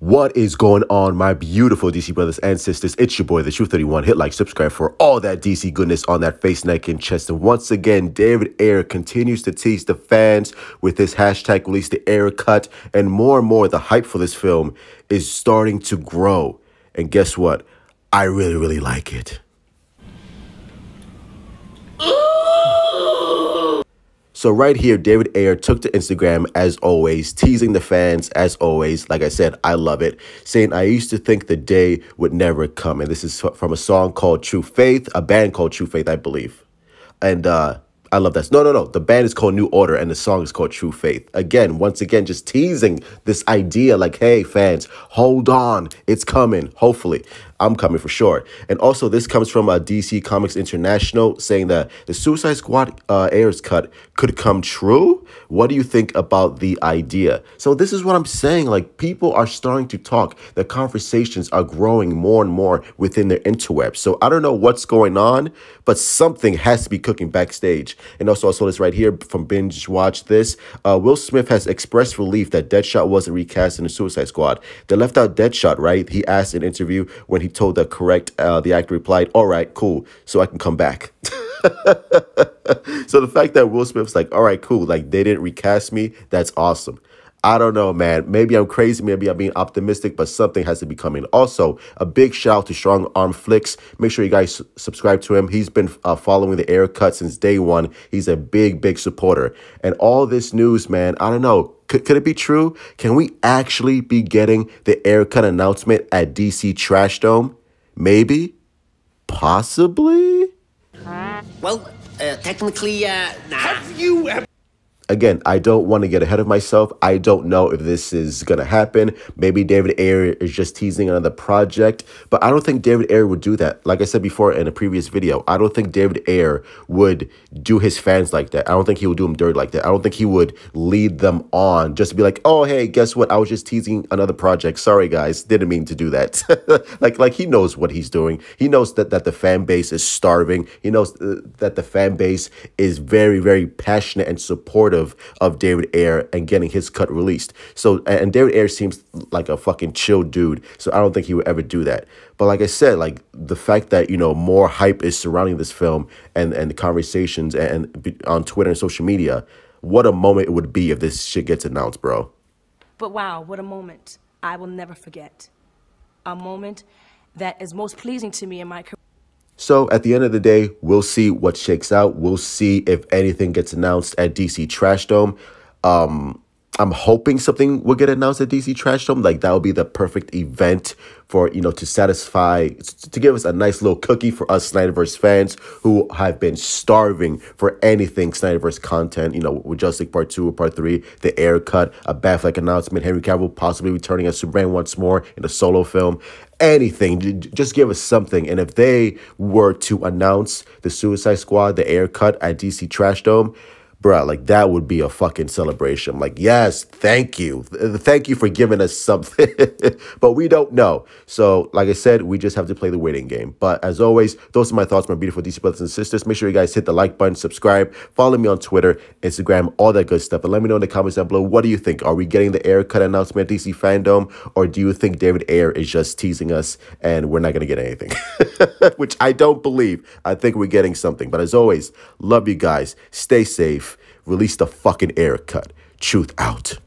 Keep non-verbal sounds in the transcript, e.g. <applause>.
What is going on, my beautiful DC brothers and sisters? It's your boy, the Truth 31. Hit like, subscribe for all that DC goodness on that face, neck, and chest. And once again, David Ayer continues to tease the fans with his hashtag release the Ayer cut, and more and more the hype for this film is starting to grow. And guess what? I really, really like it. So right here, David Ayer took to Instagram as always, teasing the fans as always. Like I said, I love it. Saying, I used to think the day would never come. And this is from a song called True Faith, a band called True Faith, I believe. And uh, I love that. No, no, no. The band is called New Order and the song is called True Faith. Again, once again, just teasing this idea like, hey, fans, hold on. It's coming, hopefully. I'm coming for sure. And also, this comes from uh, DC Comics International saying that the Suicide Squad uh, airs cut could come true. What do you think about the idea? So this is what I'm saying. Like people are starting to talk. The conversations are growing more and more within their interwebs. So I don't know what's going on, but something has to be cooking backstage. And also, I saw this right here from binge watch this. Uh, Will Smith has expressed relief that Deadshot wasn't recast in the Suicide Squad. They left out Deadshot, right? He asked in an interview when he told the correct, uh, the actor replied, All right, cool, so I can come back. <laughs> so the fact that Will Smith's like, All right, cool, like they didn't recast me, that's awesome. I don't know, man. Maybe I'm crazy. Maybe I'm being optimistic, but something has to be coming. Also, a big shout out to Strong Arm Flicks. Make sure you guys subscribe to him. He's been uh, following the air cut since day one. He's a big, big supporter. And all this news, man, I don't know. Could, could it be true? Can we actually be getting the cut announcement at DC Trash Dome? Maybe? Possibly? Well, uh, technically, uh, nah. Have you ever? again, I don't want to get ahead of myself. I don't know if this is going to happen. Maybe David Ayer is just teasing another project, but I don't think David Ayer would do that. Like I said before in a previous video, I don't think David Ayer would do his fans like that. I don't think he would do them dirty like that. I don't think he would lead them on just to be like, "Oh, hey, guess what? I was just teasing another project. Sorry guys, didn't mean to do that." <laughs> like like he knows what he's doing. He knows that that the fan base is starving. He knows uh, that the fan base is very very passionate and supportive of of David Ayer and getting his cut released. So and David Ayer seems like a fucking chill dude. So I don't think he would ever do that. But like I said, like the fact that you know more hype is surrounding this film and and the conversations and, and on Twitter and social media, what a moment it would be if this shit gets announced, bro. But wow, what a moment! I will never forget. A moment that is most pleasing to me in my career. So at the end of the day, we'll see what shakes out. We'll see if anything gets announced at DC Trash Dome. Um, I'm hoping something will get announced at DC Trash Dome. Like that would be the perfect event for you know to satisfy to give us a nice little cookie for us Snyderverse fans who have been starving for anything Snyderverse content. You know, with Justice League Part Two, Part Three, the air cut, a Batfleck announcement, Henry Cavill possibly returning as Superman once more in a solo film, anything. Just give us something. And if they were to announce the Suicide Squad, the air cut at DC Trash Dome, bruh, like that would be a fucking celebration. Like, yes, thank you. Thank you for giving us something. <laughs> but we don't know. So, like I said, we just have to play the waiting game. But as always, those are my thoughts, my beautiful DC brothers and sisters. Make sure you guys hit the like button, subscribe, follow me on Twitter, Instagram, all that good stuff. And let me know in the comments down below what do you think? Are we getting the air cut announcement at DC fandom? Or do you think David Ayer is just teasing us and we're not going to get anything? <laughs> Which I don't believe. I think we're getting something. But as always, love you guys. Stay safe Release the fucking air cut. Truth out.